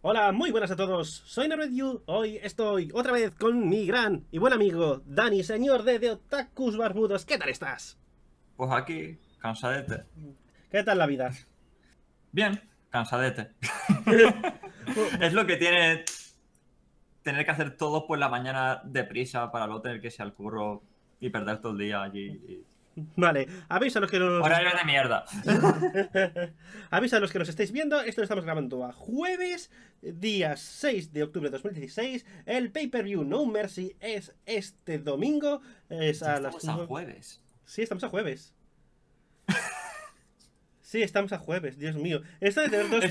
Hola, muy buenas a todos, soy You, hoy estoy otra vez con mi gran y buen amigo Dani, señor de, The Otakus Barbudos, ¿qué tal estás? Pues aquí, cansadete. ¿Qué tal la vida? Bien, cansadete. es lo que tiene tener que hacer todo por la mañana deprisa para luego tener que irse al curro y perder todo el día allí. Y Vale, aviso a los que nos. era de mierda. avisa a los que nos estáis viendo. Esto lo estamos grabando a jueves, día 6 de octubre de 2016. El pay-per-view No Mercy es este domingo. Es a estamos las... a jueves. Sí, estamos a jueves. Sí, estamos a jueves, Dios mío. Es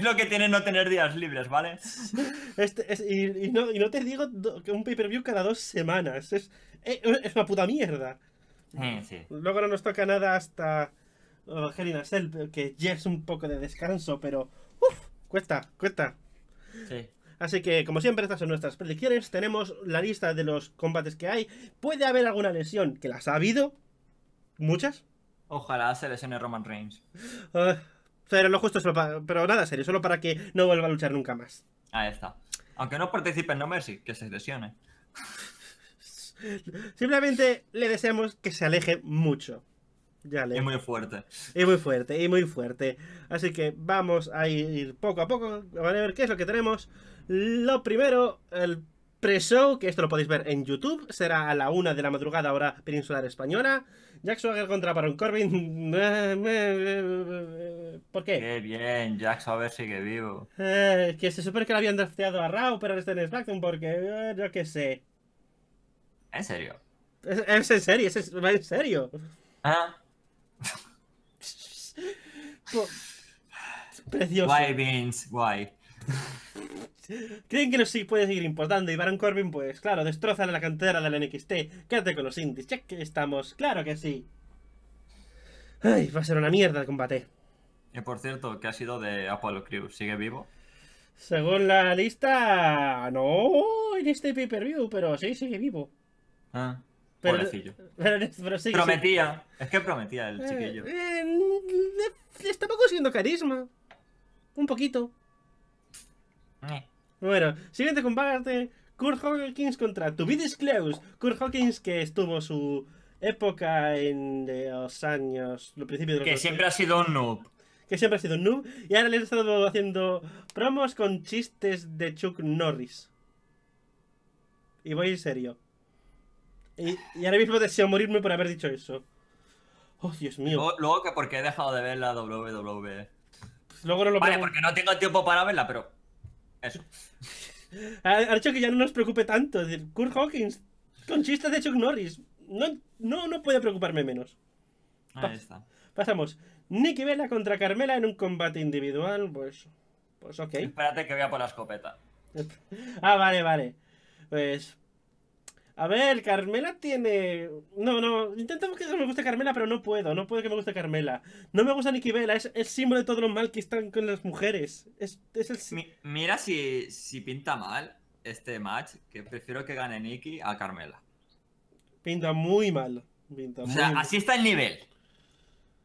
lo que tiene no tener días libres, ¿vale? Este, y, no, te digo que un pay-per-view cada dos semanas. Es, eh, es, una puta mierda. Luego no nos toca nada hasta oh, Helena Cell que ya es un poco de descanso, pero uff, cuesta, cuesta. Así que, como siempre, estas son nuestras predicciones. Tenemos la lista de los combates que hay. Puede haber alguna lesión, que las ha habido. Muchas. Ojalá se lesione Roman Reigns. Ah, pero lo justo, para, pero nada serio, solo para que no vuelva a luchar nunca más. Ahí está. Aunque no participe en No Mercy, que se lesione. Simplemente le deseamos que se aleje mucho. Ya le... Es muy fuerte. Es muy fuerte, y muy fuerte. Así que vamos a ir poco a poco. a ver qué es lo que tenemos. Lo primero, el pre-show, que esto lo podéis ver en YouTube, será a la una de la madrugada, hora peninsular española. Jack Swagger contra Baron Corbin. ¿Por qué? Qué bien, Jack Swagger sigue vivo. Eh, que se supone que lo habían drafteado a Rao pero está en SmackDown porque eh, yo qué sé. ¿En serio? Es, en serio, es, en serio. Ah. Precioso. Guay, Beans guay. Creen que no sí puede seguir importando y Baron Corbin, pues claro, destroza la cantera del NXT. Quédate con los indies, Check que estamos, claro que sí. Ay, va a ser una mierda el combate. Y por cierto, ¿qué ha sido de Apollo Crew? ¿Sigue vivo? Según la lista, no en este pay-per-view, pero sí, sigue vivo. Ah, prometía, es que prometía el eh, chiquillo. Eh, estaba consiguiendo carisma. Un poquito. Eh. Bueno, siguiente combate. Kurt Hawkins contra Tubides Klaus. Kurt Hawkins que estuvo su época en los años, lo principio. Que siempre ha sido un noob. Que siempre ha sido un noob. Y ahora le he estado haciendo promos con chistes de Chuck Norris. Y voy en serio. Y, ahora mismo deseo morirme por haber dicho eso. Oh, Dios mío. Luego, que porque he dejado de ver la WWE. Pues luego no lo Vale, porque no tengo tiempo para verla, pero. Eso. ha, dicho que ya no nos preocupe tanto. Kurt Hawkins, con chistes de Chuck Norris. No, no, no puede preocuparme menos. Ahí está. Pasamos. Nicky Vela contra Carmela en un combate individual. Pues. Pues ok. Espérate que vea por la escopeta. ah, vale, vale. Pues a ver, Carmela tiene. No, no, intentamos que me guste Carmela, pero no puedo, no puedo que me guste Carmela. No me gusta Nicky Vela, es el símbolo de todo lo mal que están con las mujeres. Es, es el... mira si, si pinta mal este match, que prefiero que gane Nicky a Carmela. Pinta muy mal. Pinta o sea, así está el nivel.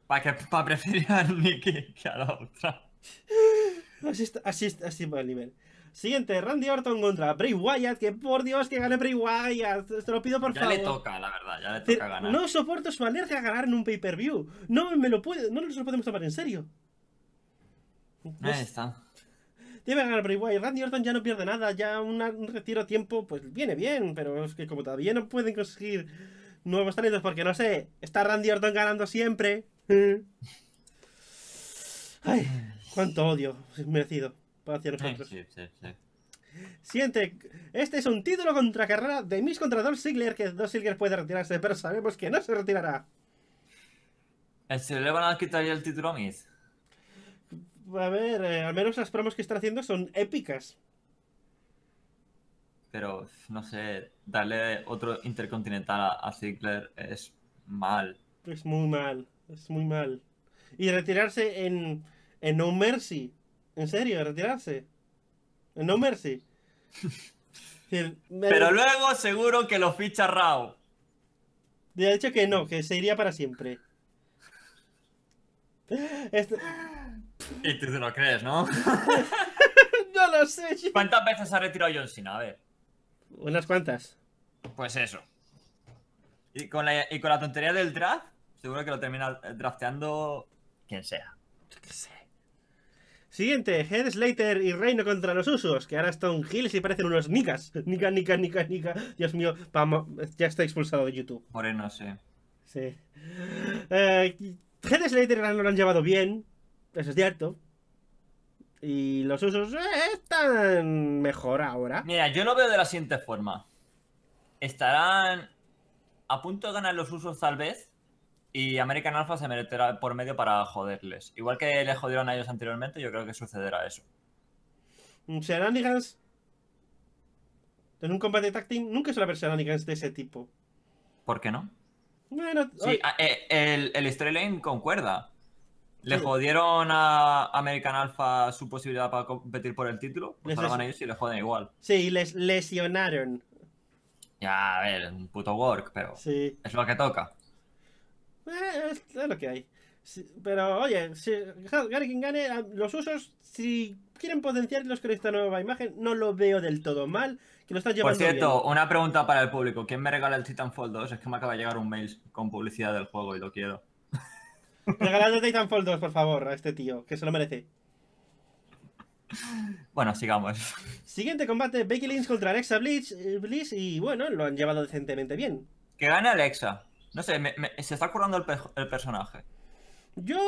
Para para preferir a Nicky que a la otra. Así, va el nivel. Siguiente, Randy Orton contra Bray Wyatt. Que por Dios que gane Bray Wyatt. Te lo pido por favor. Ya le toca, la verdad. Ya le toca ganar. No soporto su alergia a ganar en un pay-per-view. No me lo puede, no nos lo podemos tomar en serio. Ahí pues, está. Debe ganar Bray Wyatt. Randy Orton ya no pierde nada. Ya un retiro a tiempo, pues viene bien. Pero es que como todavía no pueden conseguir nuevos talentos, porque no sé, está Randy Orton ganando siempre. Ay. Cuánto odio merecido hacia nosotros. Sí, sí, sí, Siente, este es un título contra carrera de Miss contra Dolph Ziggler, que Dolph Ziggler puede retirarse, pero sabemos que no se retirará. Eh, ¿Se le van a quitar ya el título a Miss? A ver, eh, al menos las promos que están haciendo son épicas. Pero, no sé, darle otro intercontinental a, a Ziggler es mal. Es muy mal, es muy mal. Y retirarse en en No Mercy. En serio, retirarse. En No Mercy. Pero luego seguro que lo ficha Rao. De hecho que no, que se iría para siempre. Este- y tú te lo crees, ¿no? no lo sé. ¿Cuántas veces ha retirado John A ver. Unas cuantas. Pues eso. Y con la, y con la tontería del draft, seguro que lo termina drafteando quien sea. Yo qué sé. Siguiente, Head Slater y Reino contra los Usos, que ahora están giles y parecen unos nicas. Nica, nica, nica, nica. Dios mío, vamos, ya está expulsado de YouTube. Moreno, sí. Sí. Eh, Head Slater lo han llevado bien, eso es cierto. Y los Usos eh, están mejor ahora. Mira, yo lo veo de la siguiente forma. Estarán a punto de ganar los Usos tal vez, y American Alpha se meterá por medio para joderles. Igual que le jodieron a ellos anteriormente, yo creo que sucederá eso. Shenanigans. En un combate de team nunca suele haber shenanigans de ese tipo. ¿Por qué no? Bueno, eh, el, el concuerda. Le jodieron a American Alpha su posibilidad para competir por el título. Pues ellos y le joden igual. Sí, les lesionaron. Ya, a ver, un puto work, pero es lo que toca. Eh, es, lo que hay. pero oye, si, gane quien gane, los usos, si quieren potenciarlos con esta nueva imagen, no lo veo del todo mal. Que lo están llevando Por cierto, una pregunta para el público: ¿quién me regala el Titanfall 2? Es que me acaba de llegar un mail con publicidad del juego y lo quiero. Regalad el Titanfall 2, por favor, a este tío, que se lo merece. Bueno, sigamos. Siguiente combate, Becky Lynch contra Alexa Bliss, eh, Bliss y bueno, lo han llevado decentemente bien. Que gane Alexa. No sé, se está curando el, personaje. Yo,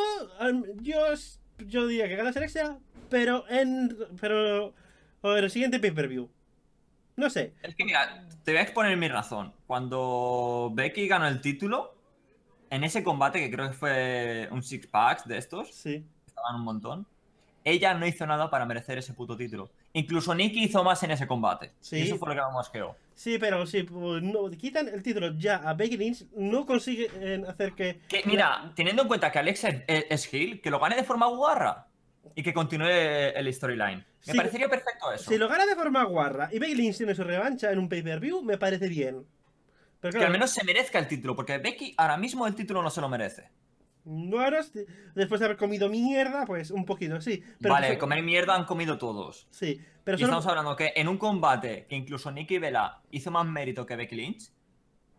yo, diría que gana serexia pero en, pero o en el siguiente pay-per-view. No sé. Es que mira, te voy a exponer mi razón. Cuando Becky ganó el título, en ese combate que creo que fue un six pack de estos, sí. estaban un montón ella no hizo nada para merecer ese puto título. Incluso Nikki hizo más en ese combate. ¿Sí? eso fue lo que más Sí, pero si pues, quitan el título ya a Becky Lynch, no consiguen hacer que... mira, teniendo en cuenta que Alexa es, hill que lo gane de forma guarra y que continúe el storyline. Me parecería perfecto eso. Si lo gana de forma guarra y Becky Lynch tiene su revancha en un pay-per-view, me parece bien. Pero que al menos se merezca el título, porque Becky ahora mismo el título no se lo merece no Noros, este, después de haber comido mierda, pues un poquito, sí. vale, comer mierda han comido todos. Sí, pero y estamos hablando que en un combate que incluso Nicky Vela hizo más mérito que Becky Lynch,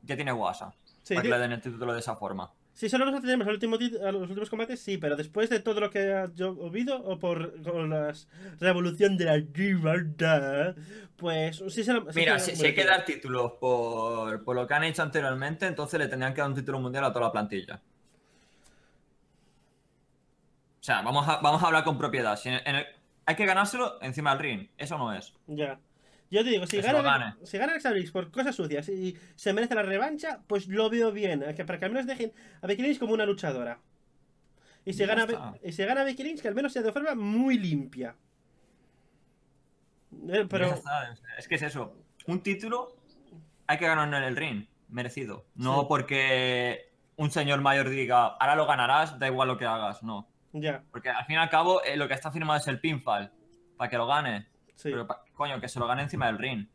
ya tiene guasa. Sí, para que le den el título de esa forma. Sí, solo nos atendemos a los, últimos, últimos combates, sí, pero después de todo lo que yo he oído, o por la revolución de la libertad, pues sí se lo, Mira, si, hay que dar títulos por, por lo que han hecho anteriormente, entonces le tendrían que dar un título mundial a toda la plantilla. O sea, vamos a, vamos a hablar con propiedad. hay que ganárselo encima del ring. Eso no es. Ya. Yo te digo, si gana, si gana por cosas sucias y se merece la revancha, pues lo veo bien. Para que al menos dejen a Becky Lynch como una luchadora. Y se, gana, se gana Becky Lynch, que al menos sea de forma muy limpia. Eh, pero... es que es eso. Un título hay que ganarlo en el ring. Merecido. No porque un señor mayor diga, ahora lo ganarás, da igual lo que hagas. No. Porque al fin y al cabo eh, lo que está firmado es el pinfall, para que lo gane. Pero coño, que se lo gane encima del ring.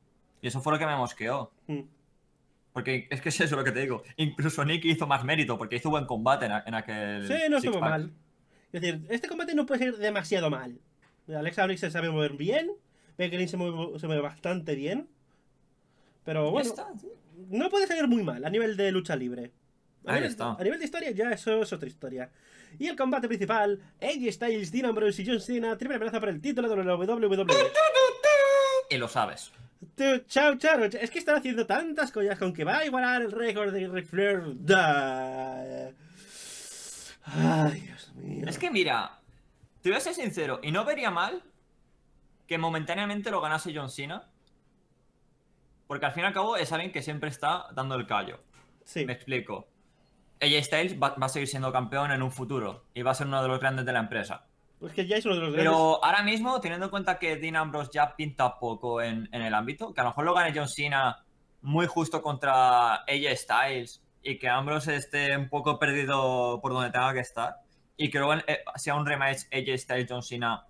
Y eso fue lo que me mosqueó. Hmm. Porque es que es eso lo que te digo. Incluso Nick hizo más mérito porque hizo buen combate en, aquel. Sí, no estuvo mal. Es decir, este combate no puede ser demasiado mal. Alexa se sabe mover bien. Becky se mueve, se mueve bastante bien. Pero bueno, no puede salir muy mal a nivel de lucha libre. A nivel, a nivel, de historia ya eso es otra historia. Y el combate principal, AJ Styles, Dean y John Cena, triple amenaza por el título de la WWE. Y lo sabes. chao, chao. Es que están haciendo tantas cosas con que va a igualar el récord de Ric Flair. Ay, Dios mío. Es que mira, te voy a ser sincero, y no vería mal que momentáneamente lo ganase John Cena. Porque al fin y al cabo es eh, alguien que siempre está dando el callo. Sí. Me explico. AJ Styles va, a seguir siendo campeón en un futuro y va a ser uno de los grandes de la empresa. Pues Pero ahora mismo, teniendo en cuenta que Dean Ambrose ya pinta poco en, el ámbito, que a lo mejor lo gane John Cena muy justo contra AJ Styles y que Ambrose esté un poco perdido por donde tenga que estar y que luego eh, sea un rematch AJ Styles John Cena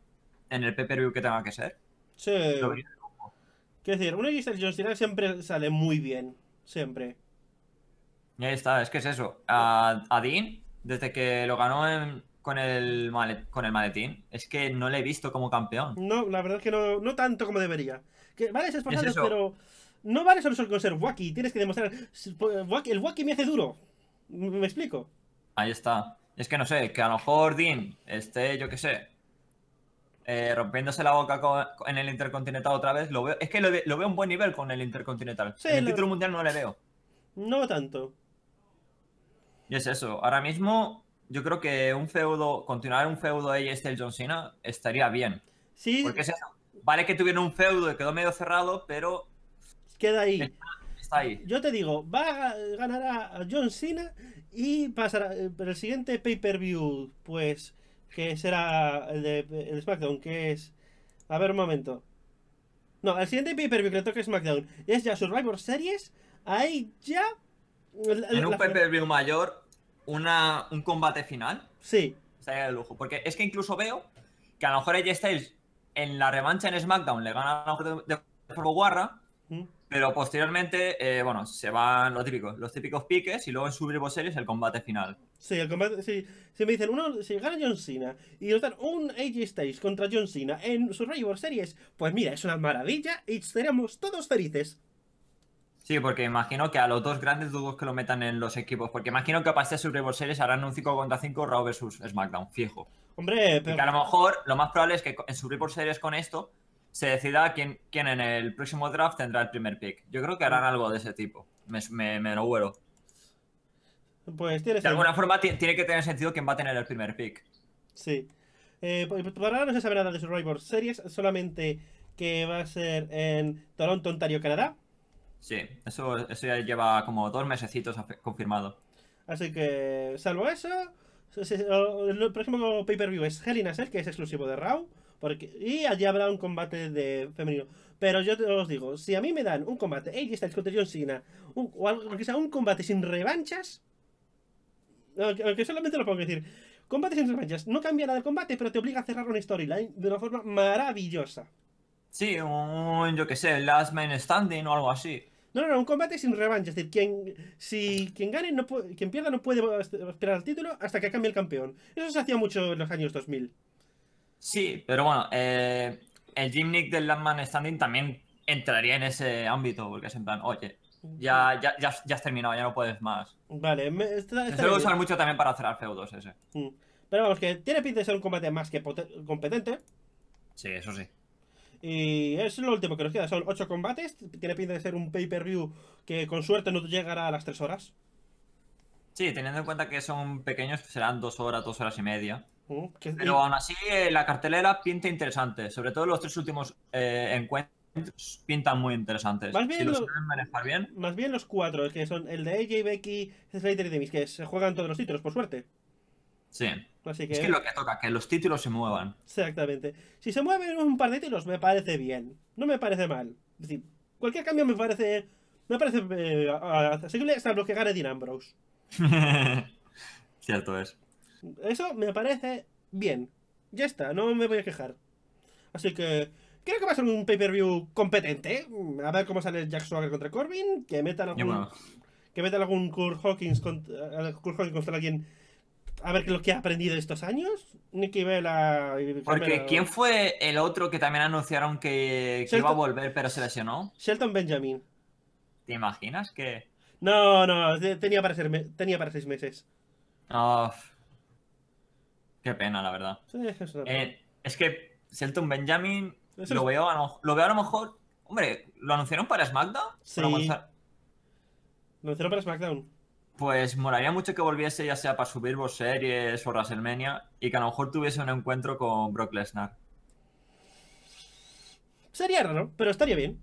en el pay-per-view que tenga que ser. Sí. Quiero decir, un AJ Styles John Cena siempre sale muy bien, siempre. Y ahí está, es que es eso. A, Dean, desde que lo ganó con, el maletín, es que no le he visto como campeón. No, la verdad es que no, tanto como debería. Que, vale, es por pero no vale solo, con ser wacky. Tienes que demostrar. Pues, el wacky me hace duro. ¿Me explico? Ahí está. Es que no sé, que a lo mejor Dean esté, yo qué sé, eh, rompiéndose la boca en el Intercontinental otra vez. Lo es que lo, veo un buen nivel con el Intercontinental. Sí, el título mundial no le veo. No tanto. Y es eso, ahora mismo yo creo que un feudo, continuar un feudo de este John Cena estaría bien. Sí. Porque Vale que tuvieron un feudo y quedó medio cerrado, pero. Queda ahí. Está, ahí. Yo te digo, va a ganar a John Cena y pasará. Eh, el siguiente pay-per-view, pues, que será el de SmackDown, que es. A ver un momento. No, el siguiente pay-per-view que le toca SmackDown es ya Survivor Series. Ahí ya en un pay per mayor, una, un combate final. Sí. Sería de lujo. Porque es que incluso veo que a lo mejor AJ Styles en la revancha en SmackDown le gana a lo de, forma guarra. Mm. Pero posteriormente, eh, bueno, se van los típicos los típicos piques y luego en Survivor Series el combate final. Sí, el combate. Si, me dicen, uno, si gana John Cena y dan un AJ Styles contra John Cena en Survivor Series, pues mira, es una maravilla y seremos todos felices. Sí, porque imagino que a los dos grandes dudos que lo metan en los equipos. Porque imagino que a partir de Series harán un 5 contra 5 Raw versus SmackDown, fijo. Hombre, pero... que a lo mejor lo más probable es que en Survivor Series con esto se decida quién, en el próximo draft tendrá el primer pick. Yo creo que harán algo de ese tipo. Me, lo vuelo. Pues De alguna forma tiene que tener sentido quién va a tener el primer pick. Sí. Eh, pues, pues, no se sabe nada de Survivor Series, solamente que va a ser en Toronto, Ontario, Canadá. Sí, eso, eso ya lleva como dos mesecitos confirmado. Así que, salvo eso, el próximo pay-per-view es Hell in ¿eh? que es exclusivo de Raw. Porque, y allí habrá un combate de femenino. Pero yo te, os digo, si a mí me dan un combate AJ Styles contra John Cena, o algo que sea un combate sin revanchas, que solamente lo puedo decir, combate sin revanchas, no cambia nada el combate, pero te obliga a cerrar una storyline de una forma maravillosa. Sí, un, yo que sé, Last Man Standing o algo así. No, no, no, un combate sin revancha. Es decir, quien, si quien gane, no quien pierda no puede esperar el título hasta que cambie el campeón. Eso se hacía mucho en los años 2000. Sí, pero bueno, eh, el Jim del Landman Standing también entraría en ese ámbito, porque es en plan, oye, ya, ya, has terminado, ya no puedes más. Vale, se usar mucho también para cerrar feudos ese. Mm. Pero vamos, que tiene pinta de ser un combate más que competente. Sí, eso sí. Y es lo último que nos queda, son 8 combates. Tiene pinta de ser un pay-per-view que con suerte no llegará a las 3 horas. Sí, teniendo en cuenta que son pequeños, serán 2 horas, 2 horas y media. Uh, Pero aún así, eh, la cartelera pinta interesante. Sobre todo los tres últimos eh, encuentros pintan muy interesantes. Más bien, si los lo... saben manejar bien. Más bien los cuatro, que son el de AJ, Becky, Slater y Demis, que se juegan todos los títulos, por suerte. Sí. Así que... Es que lo que toca, que los títulos se muevan. Exactamente. Si se mueven un par de títulos, me parece bien. No me parece mal. Es decir, cualquier cambio me parece. Me parece eh, hasta salvo que gane Dean Ambrose. Cierto es. Eso me parece bien. Ya está, no me voy a quejar. Así que. Creo que va a ser un pay-per-view competente. A ver cómo sale Jack Swagger contra Corbin. Que metan algún. Que metan algún Kurt Hawkins eh, contra alguien a ver lo que ha aprendido estos años. Nicky Vela. Porque ¿quién fue el otro que también anunciaron que, iba a volver pero se lesionó? Shelton Benjamin. ¿Te imaginas que.? No, no, tenía para, ser, tenía para seis meses. qué pena, la verdad. es, eh, es, que Shelton Benjamin lo, veo a, lo a lo mejor. Hombre, ¿lo anunciaron para SmackDown? Sí. lo anunciaron para SmackDown. Pues moraría mucho que volviese ya sea para subir vos series o WrestleMania y que a lo mejor tuviese un encuentro con Brock Lesnar. Sería raro, pero estaría bien.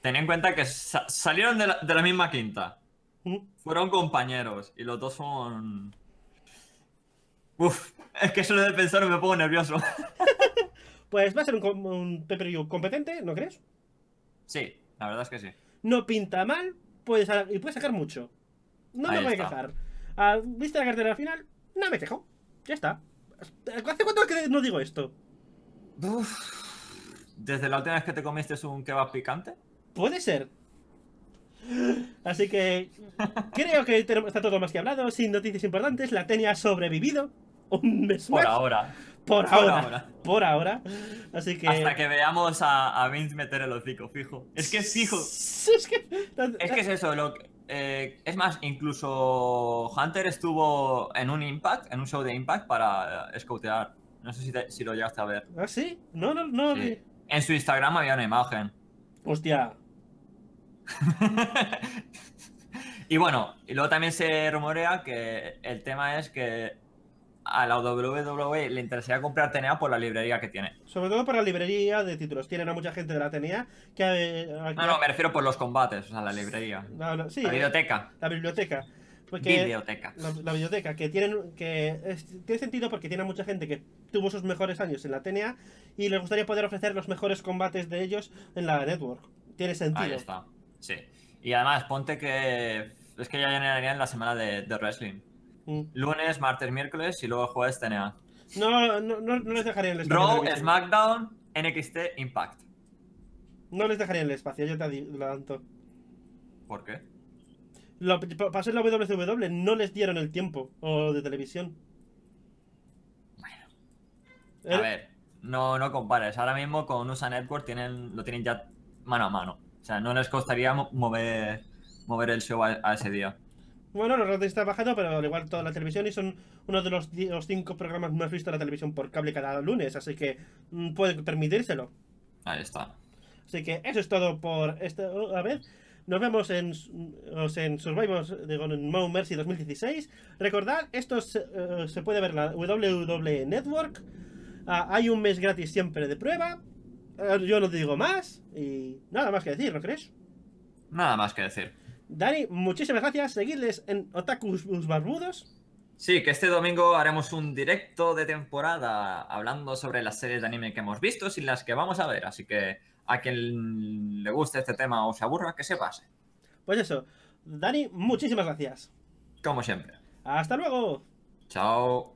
Tenía en cuenta que salieron de la, misma quinta. Fueron compañeros y los dos son... Uf, es que solo de pensar me pongo nervioso. pues va a ser un, un competente, ¿no crees? Sí, la verdad es que sí. No pinta mal, y puede sacar mucho. No me voy a quejar. Ah, ¿Viste la cartera final? No me quejo. Ya está. ¿Hace cuánto que no digo esto? ¿Desde la última vez que te comiste un kebab picante? Puede ser. Así que creo que está todo más que hablado, sin noticias importantes. La tenía sobrevivido un mes Por ahora. Por, ahora, Por ahora. Así que. Hasta que veamos a, Vince meter el hocico, fijo. Es que es fijo. Es que, es, que es eso, lo que, eh, es más, incluso Hunter estuvo en un Impact, en un show de Impact para eh, scoutear No sé si, lo llegaste a ver. ¿Ah, sí? No, no, no. En su Instagram había una imagen. Hostia. y bueno, y luego también se rumorea que el tema es que a la WWE le interesaría comprar TNA por la librería que tiene. Sobre todo por la librería de títulos. Tienen a mucha gente de la TNA que... No, no, me refiero por los combates, o sea, la librería. la biblioteca. La biblioteca. Porque biblioteca. La, biblioteca, que tienen que tiene sentido porque tiene mucha gente que tuvo sus mejores años en la Atenea y les gustaría poder ofrecer los mejores combates de ellos en la network. Tiene sentido. Ahí está. Sí. Y además, ponte que es que ya en la semana de, de wrestling. Mm. Lunes, martes, miércoles y luego jueves TNA. No, no, no, no les dejaría el espacio. Raw, SmackDown, NXT, Impact. No les dejaría el espacio, yo te adelanto. ¿Por qué? Lo, para ser la WCW e, no les dieron el tiempo o de televisión. Bueno. A ver, no, no compares. Ahora mismo con USA Network tienen, lo tienen ya mano a mano. O sea, no les costaría mover, mover el show a ese día. Bueno, los ratones están bajando, pero al igual toda la televisión y son uno de los, cinco programas más vistos de la televisión por cable cada lunes, así que mm, pueden permitírselo. Ahí está. Así que eso es todo por esta a ver. Nos vemos en, en Survivors de Mount Mercy 2016. Recordad, esto eh, se, puede ver en la WWE Network. Ah, hay un mes gratis siempre de prueba. Ah, yo no digo más. Y nada más que decir, ¿no crees? Nada más que decir. Dani, muchísimas gracias. Seguirles en Otakus Barbudos. Sí, que este domingo haremos un directo de temporada hablando sobre las series de anime que hemos visto y las que vamos a ver. Así que a quien le guste este tema o se aburra, que se pase. Pues eso. Dani, muchísimas gracias. Como siempre. Hasta luego. Chao.